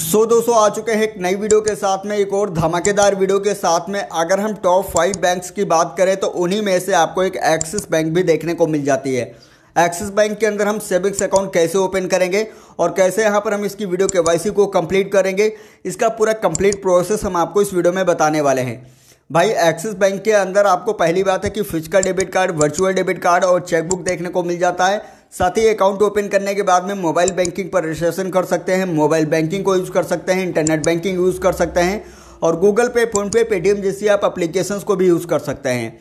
सो so, दोस्तों आ चुके हैं एक नई वीडियो के साथ में एक और धमाकेदार वीडियो के साथ में अगर हम टॉप फाइव बैंक्स की बात करें तो उन्हीं में से आपको एक एक्सिस बैंक भी देखने को मिल जाती है एक्सिस बैंक के अंदर हम सेविंग्स अकाउंट कैसे ओपन करेंगे और कैसे यहाँ पर हम इसकी वीडियो के को कम्प्लीट करेंगे इसका पूरा कम्प्लीट प्रोसेस हम आपको इस वीडियो में बताने वाले हैं भाई एक्सिस बैंक के अंदर आपको पहली बात है कि physical debit card virtual debit card और चेकबुक देखने को मिल जाता है साथ ही अकाउंट ओपन करने के बाद में मोबाइल बैंकिंग पर रजिस्ट्रेशन कर सकते हैं मोबाइल बैंकिंग को यूज़ कर सकते हैं इंटरनेट बैंकिंग यूज़ कर सकते हैं और गूगल पे फ़ोनपे पेटीएम जैसी आप अप्लीकेशंस को भी यूज़ कर सकते हैं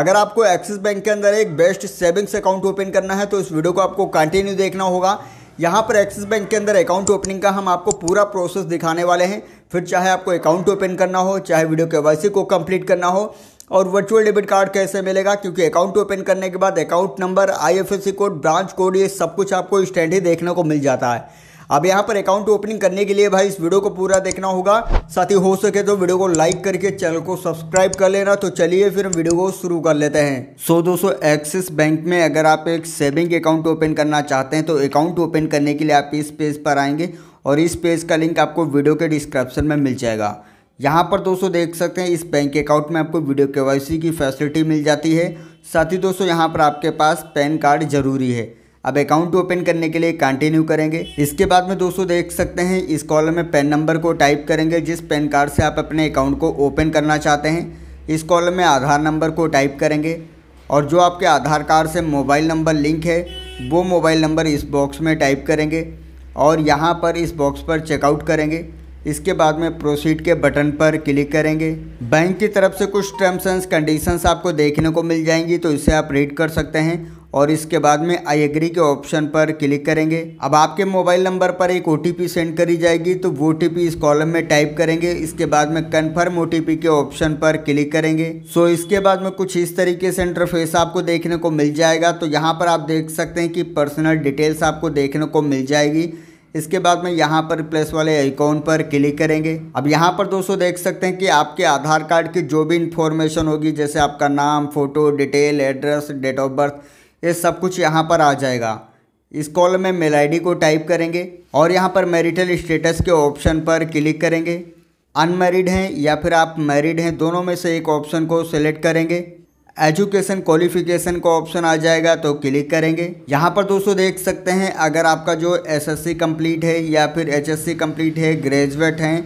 अगर आपको एक्सिस बैंक के अंदर एक बेस्ट सेविंग्स अकाउंट ओपन करना है तो इस वीडियो को आपको कंटिन्यू देखना होगा यहाँ पर एक्सिस बैंक के अंदर अकाउंट ओपनिंग का हम आपको पूरा प्रोसेस दिखाने वाले हैं फिर चाहे आपको अकाउंट ओपन करना हो चाहे वीडियो के वाई को कंप्लीट करना हो और वर्चुअल डेबिट कार्ड कैसे मिलेगा क्योंकि अकाउंट ओपन करने के बाद account number IFSC code branch code ये सब कुछ आपको स्टैंड ही देखने को मिल जाता है अब यहाँ पर अकाउंट ओपनिंग करने के लिए भाई इस वीडियो को पूरा देखना होगा साथ ही हो सके तो वीडियो को लाइक करके चैनल को सब्सक्राइब कर लेना तो चलिए फिर वीडियो को शुरू कर लेते हैं सो दोस्तों एक्सिस बैंक में अगर आप एक सेविंग अकाउंट ओपन करना चाहते हैं तो अकाउंट ओपन करने के लिए आप इस पेज पर आएंगे और इस पेज का लिंक आपको वीडियो के डिस्क्रिप्शन में मिल जाएगा यहाँ पर दोस्तों देख सकते हैं इस बैंक अकाउंट में आपको वीडियो के की फैसिलिटी मिल जाती है साथ ही दोस्तों यहाँ पर आपके पास पैन कार्ड जरूरी है अब अकाउंट ओपन करने के लिए कंटिन्यू करेंगे इसके बाद में दोस्तों देख सकते हैं इस कॉलम में पैन नंबर को टाइप करेंगे जिस पैन कार्ड से आप अपने अकाउंट को ओपन करना चाहते हैं इस कॉलम में आधार नंबर को टाइप करेंगे और जो आपके आधार कार्ड से मोबाइल नंबर लिंक है वो मोबाइल नंबर इस बॉक्स में टाइप करेंगे और यहाँ पर इस बॉक्स पर चेकआउट करेंगे इसके बाद में प्रोसीड के बटन पर क्लिक करेंगे बैंक की तरफ से कुछ टर्म्स एंड कंडीशंस आपको देखने को मिल जाएंगी तो इसे आप रीड कर सकते हैं और इसके बाद में आई एग्री के ऑप्शन पर क्लिक करेंगे अब आपके मोबाइल नंबर पर एक ओ सेंड करी जाएगी तो वो ओ इस कॉलम में टाइप करेंगे इसके बाद में कन्फर्म ओ के ऑप्शन पर क्लिक करेंगे सो इसके बाद में कुछ इस तरीके से इंटरफेस आपको देखने को मिल जाएगा तो यहाँ पर आप देख सकते हैं कि पर्सनल डिटेल्स आपको देखने को मिल जाएगी इसके बाद में यहाँ पर प्लस वाले आइकॉन पर क्लिक करेंगे अब यहाँ पर दोस्तों देख सकते हैं कि आपके आधार कार्ड की जो भी इंफॉर्मेशन होगी जैसे आपका नाम photo detail address date of birth ये सब कुछ यहाँ पर आ जाएगा इस कॉल में मेल आईडी को टाइप करेंगे और यहाँ पर मैरिटल स्टेटस के ऑप्शन पर क्लिक करेंगे अनमेरिड हैं या फिर आप मैरिड हैं दोनों में से एक ऑप्शन को सिलेक्ट करेंगे एजुकेशन क्वालिफिकेशन का ऑप्शन आ जाएगा तो क्लिक करेंगे यहाँ पर दोस्तों देख सकते हैं अगर आपका जो एसएससी कंप्लीट है या फिर एचएससी कंप्लीट है ग्रेजुएट हैं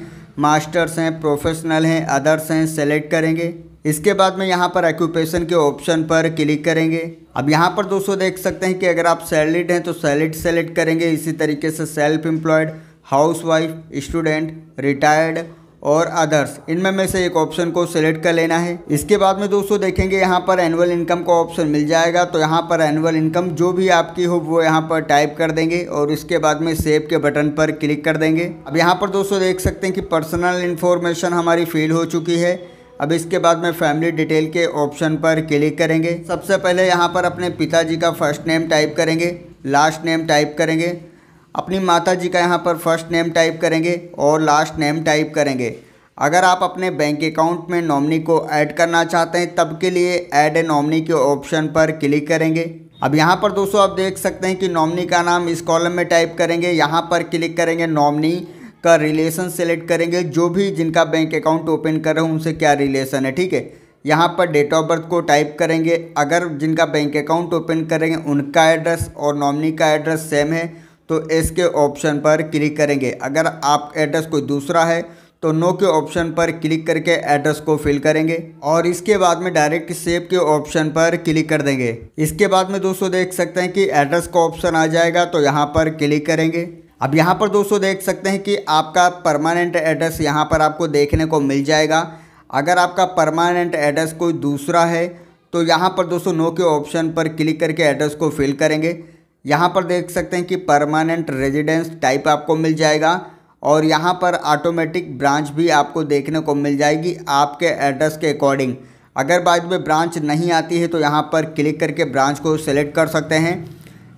मास्टर्स हैं प्रोफेशनल हैं अदर्स हैं सेलेक्ट करेंगे इसके बाद में यहाँ पर एक्यूपेशन के ऑप्शन पर क्लिक करेंगे अब यहाँ पर दोस्तों देख सकते हैं कि अगर आप सेलिड हैं तो सेलिड सेलेक्ट करेंगे इसी तरीके से self employed housewife student retired और अदर्स इनमें में से एक ऑप्शन को सिलेक्ट कर लेना है इसके बाद में दोस्तों देखेंगे यहाँ पर एनुअल इनकम का ऑप्शन मिल जाएगा तो यहाँ पर एनुअल इनकम जो भी आपकी हो वो यहाँ पर टाइप कर देंगे और इसके बाद में सेव के बटन पर क्लिक कर देंगे अब यहाँ पर दोस्तों देख सकते हैं कि पर्सनल इन्फॉर्मेशन हमारी फिल हो चुकी है अब इसके बाद में फैमिली डिटेल के ऑप्शन पर क्लिक करेंगे सबसे पहले यहाँ पर अपने पिताजी का फर्स्ट नेम टाइप करेंगे लास्ट नेम टाइप करेंगे अपनी माता जी का यहाँ पर फर्स्ट नेम टाइप करेंगे और लास्ट नेम टाइप करेंगे अगर आप अपने बैंक अकाउंट में नॉमनी को ऐड करना चाहते हैं तब के लिए ऐड ए नॉमनी के ऑप्शन पर क्लिक करेंगे अब यहाँ पर दोस्तों आप देख सकते हैं कि नॉमनी का नाम इस कॉलम में टाइप करेंगे यहाँ पर क्लिक करेंगे नॉमनी का रिलेशन सेलेक्ट करेंगे जो भी जिनका बैंक अकाउंट ओपन कर रहे हो उनसे क्या रिलेशन है ठीक है यहाँ पर डेट ऑफ बर्थ को टाइप करेंगे अगर जिनका बैंक अकाउंट ओपन करेंगे उनका एड्रेस और नॉमनी का एड्रेस सेम है तो एस के ऑप्शन पर क्लिक करेंगे अगर आप एड्रेस कोई दूसरा है तो नो के ऑप्शन पर क्लिक करके एड्रेस को फिल करेंगे और इसके बाद में डायरेक्ट सेव के ऑप्शन पर क्लिक कर देंगे इसके बाद में दोस्तों देख सकते हैं कि एड्रेस का ऑप्शन आ जाएगा तो यहाँ पर क्लिक करेंगे अब यहाँ पर दोस्तों देख सकते हैं कि आपका परमानेंट एड्रेस यहाँ पर आपको देखने को मिल जाएगा अगर आपका परमानेंट एड्रेस कोई दूसरा है तो यहाँ पर दोस्तों नो के ऑप्शन पर क्लिक करके एड्रेस को फिल करेंगे यहाँ पर देख सकते हैं कि परमानेंट रेजिडेंस टाइप आपको मिल जाएगा और यहाँ पर ऑटोमेटिक ब्रांच भी आपको देखने को मिल जाएगी आपके एड्रेस के अकॉर्डिंग अगर बाद में ब्रांच नहीं आती है तो यहाँ पर क्लिक करके ब्रांच को सेलेक्ट कर सकते हैं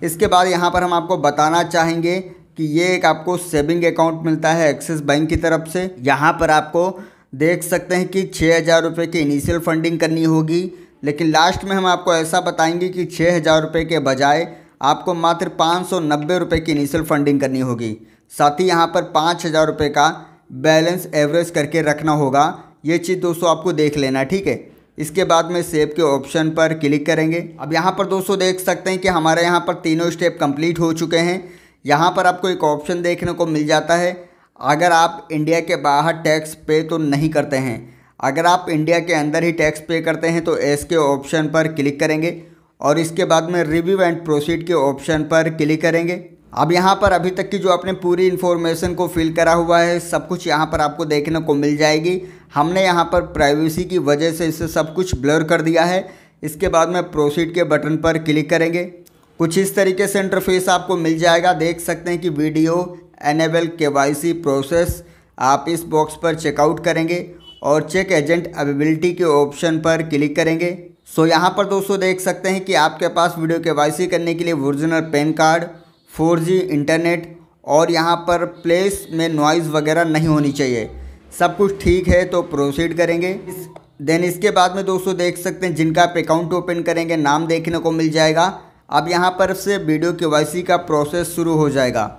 इसके बाद यहाँ पर हम आपको बताना चाहेंगे कि ये एक आपको सेविंग अकाउंट मिलता है एक्सिस बैंक की तरफ से यहाँ पर आपको देख सकते हैं कि छः हज़ार रुपये की इनिशियल फंडिंग करनी होगी लेकिन लास्ट में हम आपको ऐसा बताएंगे कि छः हज़ार रुपये के बजाय आपको मात्र पाँच सौ नब्बे रुपये की इनिशियल फंडिंग करनी होगी साथ ही यहाँ पर पाँच हज़ार रुपये का बैलेंस एवरेज करके रखना होगा ये चीज़ दोस्तों आपको देख लेना ठीक है इसके बाद में सेव के ऑप्शन पर क्लिक करेंगे अब यहाँ पर दोस्तों देख सकते हैं कि हमारे यहाँ पर तीनों स्टेप कंप्लीट हो चुके हैं यहाँ पर आपको एक ऑप्शन देखने को मिल जाता है अगर आप इंडिया के बाहर टैक्स पे तो नहीं करते हैं अगर आप इंडिया के अंदर ही टैक्स पे करते हैं तो एस के ऑप्शन पर क्लिक करेंगे और इसके बाद में रिव्यू एंड प्रोसीड के ऑप्शन पर क्लिक करेंगे अब यहाँ पर अभी तक की जो आपने पूरी इन्फॉर्मेशन को फिल करा हुआ है सब कुछ यहाँ पर आपको देखने को मिल जाएगी हमने यहाँ पर प्राइवेसी की वजह से इसे सब कुछ ब्लर कर दिया है इसके बाद में प्रोसीड के बटन पर क्लिक करेंगे कुछ इस तरीके से इंटरफेस आपको मिल जाएगा देख सकते हैं कि वीडियो एनेबल के प्रोसेस आप इस बॉक्स पर चेकआउट करेंगे और चेक एजेंट अवेबिलिटी के ऑप्शन पर क्लिक करेंगे सो यहाँ पर दोस्तों देख सकते हैं कि आपके पास वीडियो के वाई करने के लिए original PAN card for internet और यहाँ पर प्लेस में नॉइज़ वगैरह नहीं होनी चाहिए सब कुछ ठीक है तो प्रोसीड करेंगे देन इसके बाद में दोस्तों देख सकते हैं जिनका आप अकाउंट ओपन करेंगे नाम देखने को मिल जाएगा अब यहाँ पर से वीडियो के वाई का प्रोसेस शुरू हो जाएगा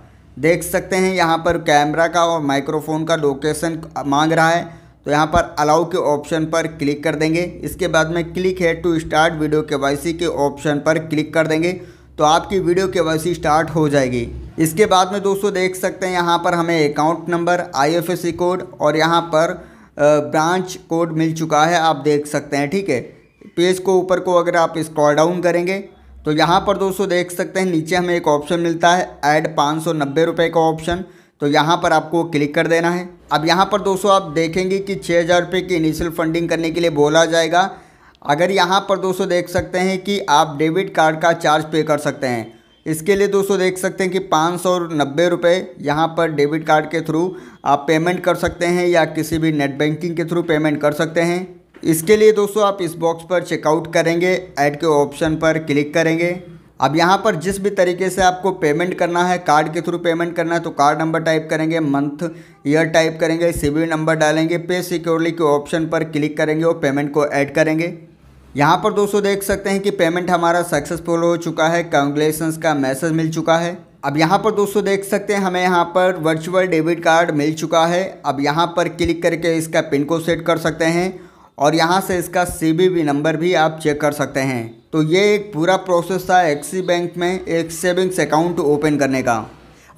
देख सकते हैं यहाँ पर कैमरा का और माइक्रोफोन का लोकेशन मांग रहा है तो यहाँ पर अलाउ के ऑप्शन पर क्लिक कर देंगे इसके बाद में क्लिक है टू स्टार्ट वीडियो के के ऑप्शन पर क्लिक कर देंगे तो आपकी वीडियो के स्टार्ट हो जाएगी इसके बाद में दोस्तों देख सकते हैं यहाँ पर हमें अकाउंट नंबर आईएफएससी कोड और यहाँ पर ब्रांच कोड मिल चुका है आप देख सकते हैं ठीक है पेज को ऊपर को अगर आप स्क्रॉल डाउन करेंगे तो यहाँ पर दोस्तों देख सकते हैं नीचे हमें एक ऑप्शन मिलता है ऐड पाँच सौ नब्बे रुपये का ऑप्शन तो यहाँ पर आपको क्लिक कर देना है अब यहाँ पर दोस्तों आप देखेंगे कि छः हज़ार रुपये की इनिशियल फंडिंग करने के लिए बोला जाएगा अगर यहाँ पर दोस्तों देख सकते हैं कि आप डेबिट कार्ड का चार्ज पे कर सकते हैं इसके लिए दोस्तों देख सकते हैं कि पाँच सौ नब्बे रुपये यहाँ पर डेबिट कार्ड के थ्रू आप पेमेंट कर सकते हैं या किसी भी नेट बैंकिंग के थ्रू पेमेंट कर सकते हैं इसके लिए दोस्तों आप इस बॉक्स पर चेकआउट करेंगे ऐड के ऑप्शन पर क्लिक करेंगे अब यहाँ पर जिस भी तरीके से आपको पेमेंट करना है कार्ड के थ्रू पेमेंट करना है तो कार्ड नंबर टाइप करेंगे मंथ ईयर टाइप करेंगे सीवी नंबर डालेंगे पे सिक्योरली के ऑप्शन पर क्लिक करेंगे और पेमेंट को ऐड करेंगे यहाँ पर दोस्तों देख सकते हैं कि पेमेंट हमारा सक्सेसफुल हो चुका है कंग्रेचुलेसन्स का मैसेज मिल चुका है अब यहाँ पर दोस्तों देख सकते हैं हमें यहाँ पर वर्चुअल डेबिट कार्ड मिल चुका है अब यहाँ पर क्लिक करके इसका पिन को सेट कर सकते हैं और यहाँ से इसका सी नंबर भी आप चेक कर सकते हैं तो ये एक पूरा प्रोसेस था एक्सी बैंक में एक सेविंग्स अकाउंट ओपन करने का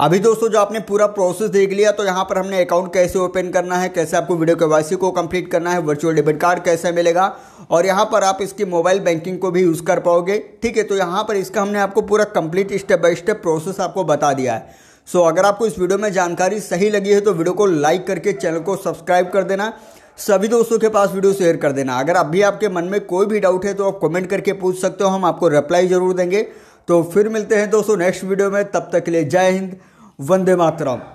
अभी दोस्तों जो आपने पूरा प्रोसेस देख लिया तो यहाँ पर हमने अकाउंट कैसे ओपन करना है कैसे आपको वीडियो के को कंप्लीट करना है वर्चुअल डेबिट कार्ड कैसे मिलेगा और यहाँ पर आप इसकी मोबाइल बैंकिंग को भी यूज़ कर पाओगे ठीक है तो यहाँ पर इसका हमने आपको पूरा complete step by step process आपको बता दिया है सो अगर आपको इस वीडियो में जानकारी सही लगी है तो वीडियो को लाइक करके चैनल को सब्सक्राइब कर देना सभी दोस्तों के पास वीडियो शेयर कर देना अगर अभी आपके मन में कोई भी डाउट है तो आप कमेंट करके पूछ सकते हो हम आपको रिप्लाई जरूर देंगे तो फिर मिलते हैं दोस्तों नेक्स्ट वीडियो में तब तक के लिए जय हिंद वंदे मातरम